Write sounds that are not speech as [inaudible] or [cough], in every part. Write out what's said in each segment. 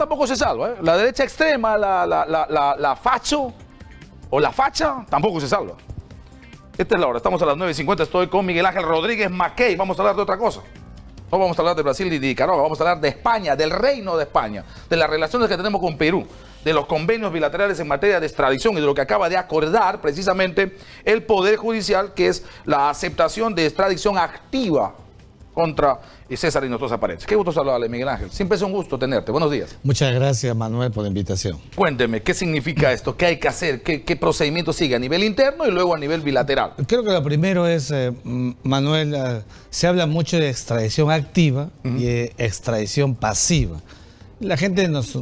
tampoco se salva. ¿eh? La derecha extrema, la, facho o la facha, tampoco se salva. Esta es la hora, estamos a las 9.50, estoy con Miguel Ángel Rodríguez Mackey. Vamos a hablar de otra cosa. No vamos a hablar de Brasil y de Nicaragua, vamos a hablar de España, del reino de España, de las relaciones que tenemos con Perú, de los convenios bilaterales en materia de extradición y de lo que acaba de acordar precisamente el Poder Judicial, que es la aceptación de extradición activa contra y César y nosotros Paredes. Qué gusto saludarle, Miguel Ángel. Siempre es un gusto tenerte. Buenos días. Muchas gracias, Manuel, por la invitación. Cuénteme, ¿qué significa [clears throat] esto? ¿Qué hay que hacer? ¿Qué, procedimiento sigue a nivel interno y luego a nivel bilateral? Creo que lo primero es, eh, Manuel, eh, se habla mucho de extradición activa y eh, extradición pasiva. La gente nos,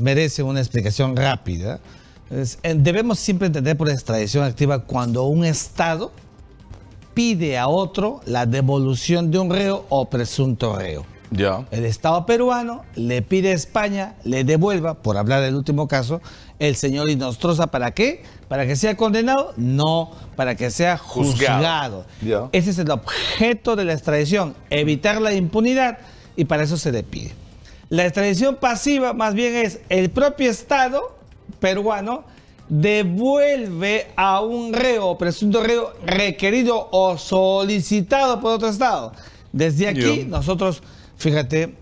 merece una explicación rápida. debemos siempre entender por extradición activa cuando un Estado pide a otro la devolución de un reo o presunto reo. El Estado peruano le pide a España le devuelva, por hablar del último caso, el señor Inostroza. ¿Para qué? ¿Para que sea condenado? No, para que sea juzgado. juzgado. Ese es el objeto de la extradición, evitar la impunidad y para eso se le pide. La extradición pasiva más bien es el propio Estado peruano devuelve a un reo, presunto reo requerido o solicitado por otro Estado. Desde aquí, nosotros, fíjate,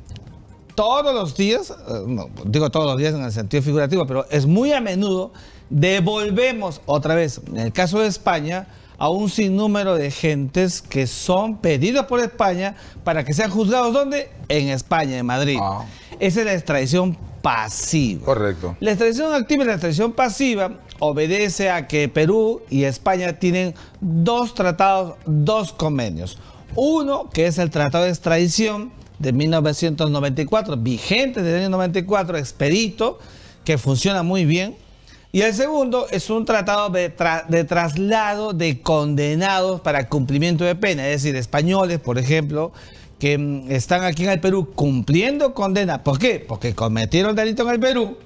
todos los días, eh, no, digo todos los días en el sentido figurativo, pero es muy a menudo, devolvemos otra vez, en el caso de España, a un sinnúmero de gentes que son pedidos por España para que sean juzgados, ¿dónde? En España, en Madrid. Ah. Esa es la extradición Correcto. La extradición activa y la extradición pasiva obedece a que Perú y España tienen dos tratados, dos convenios. Uno, que es el Tratado de Extradición de 1994, vigente desde el año 94, expedito, que funciona muy bien. Y el segundo es un tratado de, de traslado de condenados para cumplimiento de pena, es decir, españoles, por ejemplo, que mm, están aquí en el Perú cumpliendo condena. ¿Por qué? Porque cometieron delito en el Perú.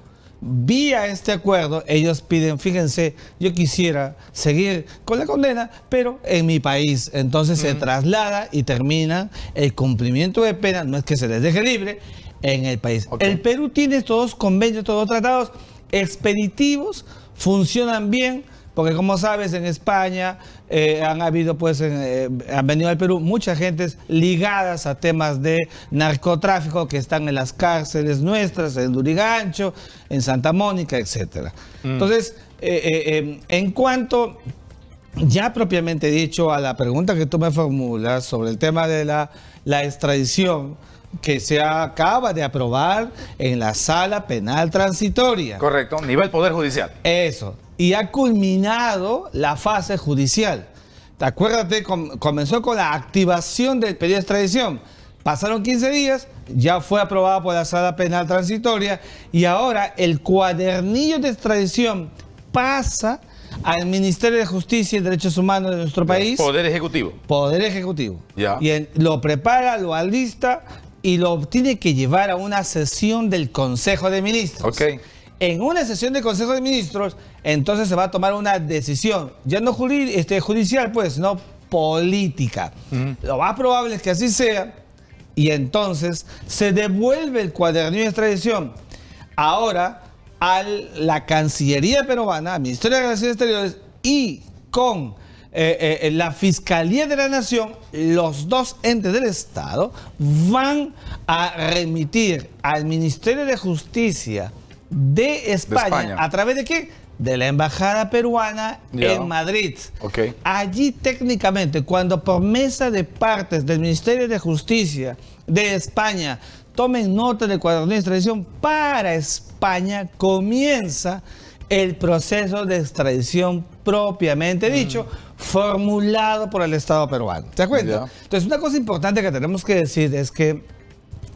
Vía este acuerdo, ellos piden, fíjense, yo quisiera seguir con la condena, pero en mi país. Entonces se traslada y termina el cumplimiento de pena, no es que se les deje libre, en el país. El Perú tiene todos convenios, todos tratados expeditivos, funcionan bien porque como sabes, en España eh, han habido, pues, eh, han venido al Perú muchas gentes ligadas a temas de narcotráfico que están en las cárceles nuestras, en Durigancho, en Santa Mónica, etcétera. Mm. Entonces, eh, en cuanto ya propiamente dicho a la pregunta que tú me formulas sobre el tema de la, la extradición que se acaba de aprobar en la sala penal transitoria. Correcto, nivel poder judicial. Eso y ha culminado la fase judicial. ¿Te acuérdate? comenzó con la activación del pedido de extradición. Pasaron 15 días, ya fue aprobado por la sala penal transitoria y ahora el cuadernillo de extradición pasa al Ministerio de Justicia y Derechos Humanos de nuestro país. Poder Ejecutivo. Poder Ejecutivo. Ya. Y lo prepara, lo alista y lo tiene que llevar a una sesión del Consejo de Ministros. Okay en una sesión de Consejo de Ministros, entonces se va a tomar una decisión, ya no este, judicial, pues, sino política. Lo más probable es que así sea, y entonces se devuelve el cuadernillo de extradición. Ahora, a la Cancillería peruana, al Ministerio de Relaciones Exteriores y con eh, eh, la Fiscalía de la Nación, los dos entes del Estado van a remitir al Ministerio de Justicia de España, ¿A través de qué? De la embajada peruana en Madrid. Allí técnicamente, cuando por mesa de partes del Ministerio de Justicia de España tomen nota del cuadro de extradición para España, comienza el proceso de extradición propiamente mm. dicho, formulado por el Estado peruano. ¿Te acuerdas Entonces, una cosa importante que tenemos que decir es que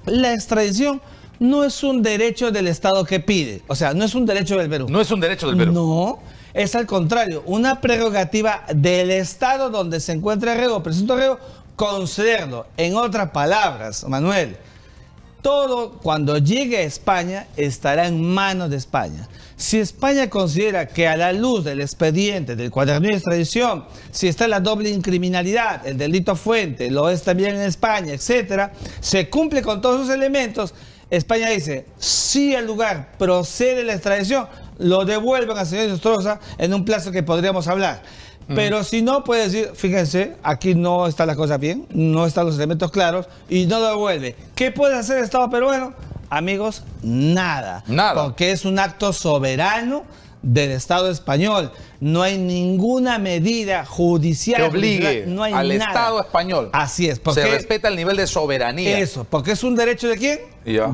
la extradición no es un derecho del Estado que pide. O sea, no es un derecho del Perú. No es un derecho del Perú. No. Es al contrario, una prerrogativa del Estado donde se encuentra reo, presunto reo, concederlo. En otras palabras, Manuel, todo cuando llegue a España estará en manos de España. Si España considera que a la luz del expediente del cuaderno de extradición, si está la doble incriminalidad, el delito fuente, lo es también en España, etc., se cumple con todos esos elementos, España dice, si el lugar, procede la extradición, lo devuelven al señor Ostroza en un plazo que podríamos hablar. Mm. Pero si no, puede decir, fíjense, aquí no está la cosa bien, no están los elementos claros y no lo devuelve. ¿Qué puede hacer el Estado peruano? Amigos, nada. Nada. Porque es un acto soberano del Estado español no hay ninguna medida judicial que obligue al Estado español. Así es. Porque, se respeta el nivel de soberanía. Eso, porque es un derecho de quién?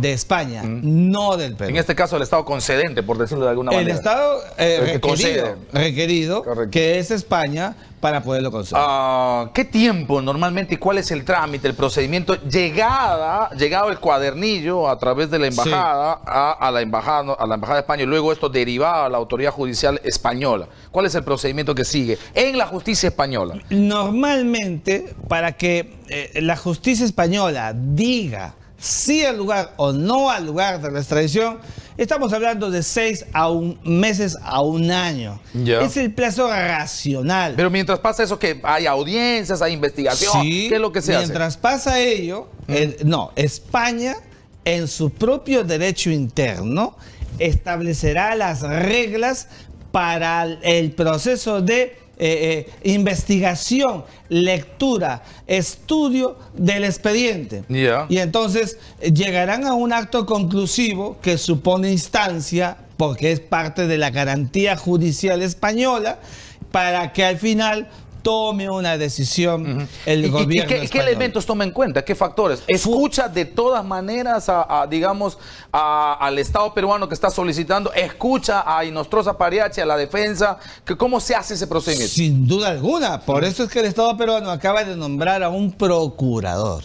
De España, mm. no del Perú. En este caso, el Estado concedente, por decirlo de alguna manera. Eh, el Estado requerido, que es España para poderlo conceder. Ah, ¿Qué tiempo normalmente y cuál es el trámite, el procedimiento? Llegada, llegado el cuadernillo a través de la embajada a, la embajada a la embajada de España y luego esto derivado a la autoridad judicial española. ¿Cuál es el procedimiento que sigue en la justicia española? Normalmente, para que eh, la justicia española diga si al lugar o no al lugar de la extradición, estamos hablando de seis a un meses a un año. Es el plazo racional. Pero mientras pasa eso, que hay audiencias, hay investigación, ¿qué es lo que se hace? Mientras pasa ello, mm. no, España en su propio derecho interno establecerá las reglas para el proceso de eh, eh, investigación, lectura, estudio del expediente. Y entonces eh, llegarán a un acto conclusivo que supone instancia, porque es parte de la garantía judicial española, para que al final tome una decisión el gobierno. qué, elementos toma en cuenta? ¿Qué factores? Escucha de todas maneras a, digamos, al Estado peruano que está solicitando, escucha a Inostrosa Pariachi, a la defensa, que cómo se hace ese procedimiento. Sin duda alguna, por eso es que el Estado peruano acaba de nombrar a un procurador.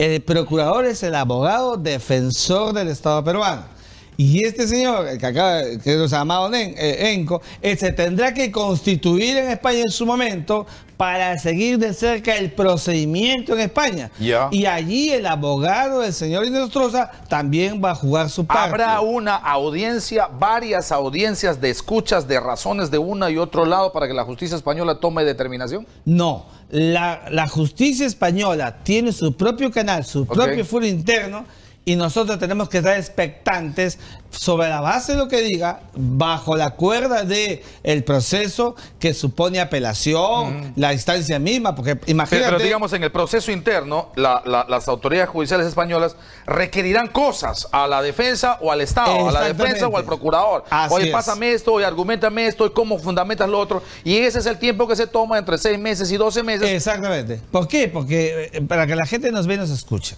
El procurador es el abogado defensor del Estado peruano. Y este señor, que acá, que los llamado eh, Enco, eh, se tendrá que constituir en España en su momento para seguir de cerca el procedimiento en España. Y allí el abogado del señor Inestrosa también va a jugar su parte. Habrá una audiencia, varias audiencias de escuchas de razones de una y otro lado para que la justicia española tome determinación. No, la, justicia española tiene su propio canal, su propio foro interno y nosotros tenemos que estar expectantes sobre la base de lo que diga, bajo la cuerda de el proceso que supone apelación, la instancia misma, porque imagínate... Pero, digamos, en el proceso interno, las autoridades judiciales españolas requerirán cosas a la defensa o al Estado, a la defensa o al procurador. oye, pásame esto, oye, argumentame esto, y cómo fundamentas lo otro. Y ese es el tiempo que se toma entre seis meses y doce meses. Exactamente. ¿Por qué? Porque eh, para que la gente nos vea y nos escuche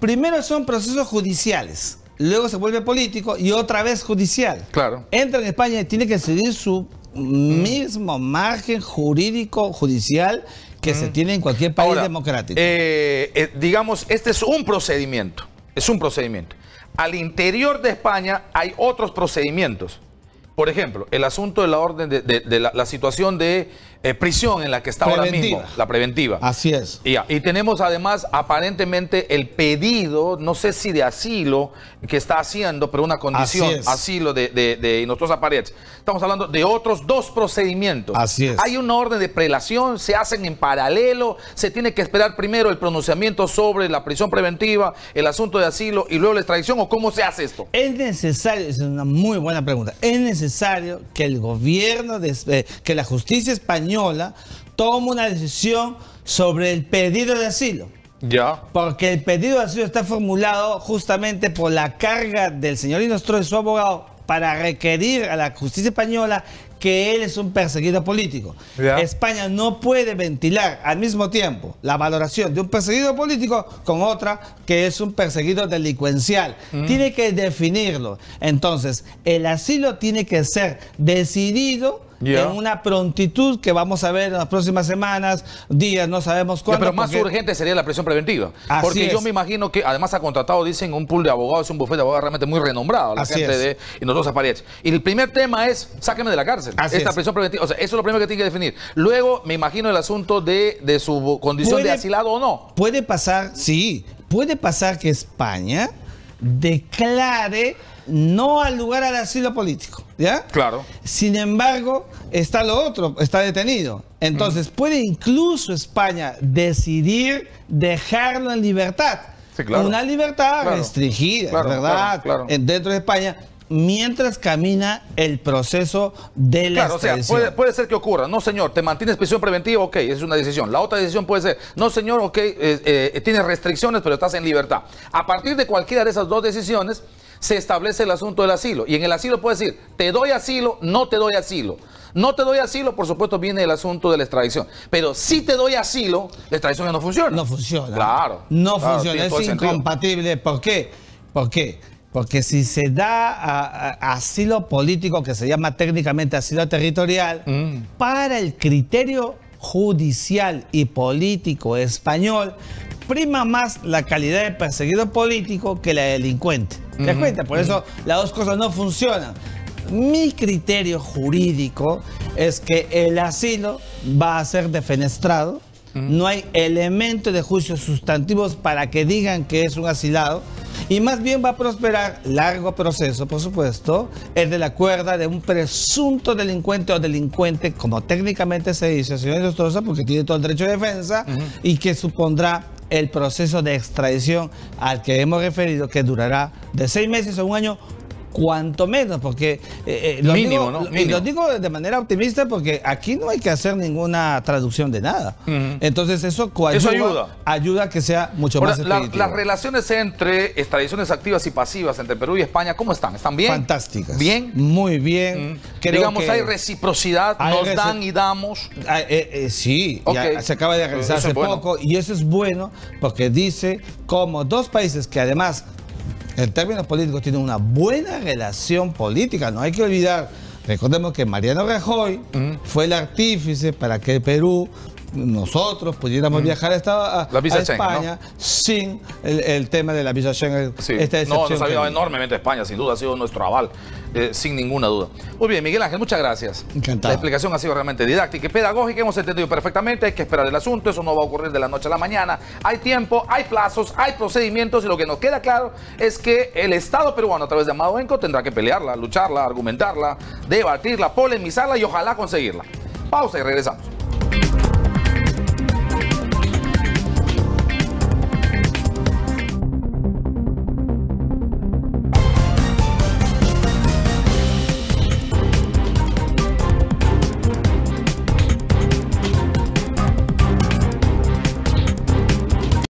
primero son procesos judiciales, luego se vuelve político y otra vez judicial. Claro. Entra en España y tiene que seguir su mismo margen jurídico judicial que se mm. tiene en cualquier país democrático. Eh, eh, digamos, este es un procedimiento, es un procedimiento. Al interior de España hay otros procedimientos. Por ejemplo, el asunto de la orden de, la, situación de eh, prisión en la que está ahora mismo, la preventiva. Así es. Ah, y, tenemos además aparentemente el pedido, no sé si de asilo que está haciendo, pero una condición, asilo de, de, de Estamos hablando de otros dos procedimientos. Así es. Hay una orden de prelación, se hacen en paralelo, se tiene que esperar primero el pronunciamiento sobre la prisión preventiva, el asunto de asilo y luego la extradición, o cómo se hace esto. Es necesario, es una muy buena pregunta, es necesario necesario que el gobierno, de, eh, que la justicia española tome una decisión sobre el pedido de asilo. Ya. Porque el pedido de asilo está formulado justamente por la carga del señor Inostro y su abogado para requerir a la justicia española que él es un perseguido político. España no puede ventilar al mismo tiempo la valoración de un perseguido político con otra que es un perseguido delincuencial. Mm. Tiene que definirlo. Entonces, el asilo tiene que ser decidido en una prontitud que vamos a ver en las próximas semanas, días, no sabemos cuándo. pero más urgente sería la presión preventiva. porque yo me imagino que además ha contratado, dicen, un pool de abogados, un bufete de abogados realmente muy renombrado, la gente de y nosotros Apariach. Y el primer tema es, sáqueme de la cárcel. Así Esta preventiva, o sea, eso es lo primero que tiene que definir. Luego, me imagino el asunto de, de su condición de asilado o no. Puede pasar, sí, puede pasar que España declare no al lugar al asilo político, ¿ya? Claro. Sin embargo, está lo otro, está detenido. Entonces, puede incluso España decidir dejarlo en libertad. Una libertad restringida, claro, ¿verdad? Dentro de España, mientras camina el proceso de la Claro, o sea, puede, ser que ocurra, no señor, te mantienes prisión preventiva, ok, es una decisión. La otra decisión puede ser, no señor, ok, eh, eh, tienes restricciones, pero estás en libertad. A partir de cualquiera de esas dos decisiones, se establece el asunto del asilo. Y en el asilo puede decir, te doy asilo, no te doy asilo. No te doy asilo, por supuesto, viene el asunto de la extradición. Pero si te doy asilo, la extradición ya no funciona. No funciona. Claro. No funciona, es incompatible. ¿Por qué? ¿Por qué? Porque si se da asilo político, que se llama técnicamente asilo territorial, mm. para el criterio judicial y político español, prima más la calidad de perseguido político que la delincuente. ¿Te das mm-hmm. cuenta? Por eso mm-hmm. las dos cosas no funcionan. Mi criterio jurídico es que el asilo va a ser defenestrado no hay elementos de juicio sustantivos para que digan que es un asilado. Y más bien va a prosperar, largo proceso por supuesto, el de la cuerda de un presunto delincuente o delincuente, como técnicamente se dice, señor porque tiene todo el derecho de defensa, y que supondrá el proceso de extradición al que hemos referido, que durará de seis meses a un año cuanto menos, porque eh, eh, lo, Mínimo, digo, ¿no? digo de manera optimista porque aquí no hay que hacer ninguna traducción de nada. Entonces eso, ayuda. ayuda. a que sea mucho más Las relaciones entre extradiciones eh, activas y pasivas entre Perú y España, ¿cómo están? ¿Están bien? Fantásticas. ¿Bien? Muy bien. Mm. Digamos, hay reciprocidad, nos dan y damos. Ah, sí, se acaba de realizar hace poco y eso es bueno porque dice como dos países que además en términos políticos, tiene una buena relación política. No hay que olvidar, recordemos que Mariano Rajoy mm. fue el artífice para que Perú nosotros pudiéramos mm. viajar a, España sin el, tema de la visa Schengen. Sí. no, nos ha enormemente España, sin duda ha sido nuestro aval eh, sin ninguna duda. Muy bien, Miguel Ángel, muchas gracias. Encantado. La explicación ha sido realmente didáctica y pedagógica, hemos entendido perfectamente, hay que esperar el asunto, eso no va a ocurrir de la noche a la mañana, hay tiempo, hay plazos, hay procedimientos y lo que nos queda claro es que el Estado peruano a través de Amado Enco tendrá que pelearla, lucharla, argumentarla, debatirla, polemizarla y ojalá conseguirla. Pausa y regresamos.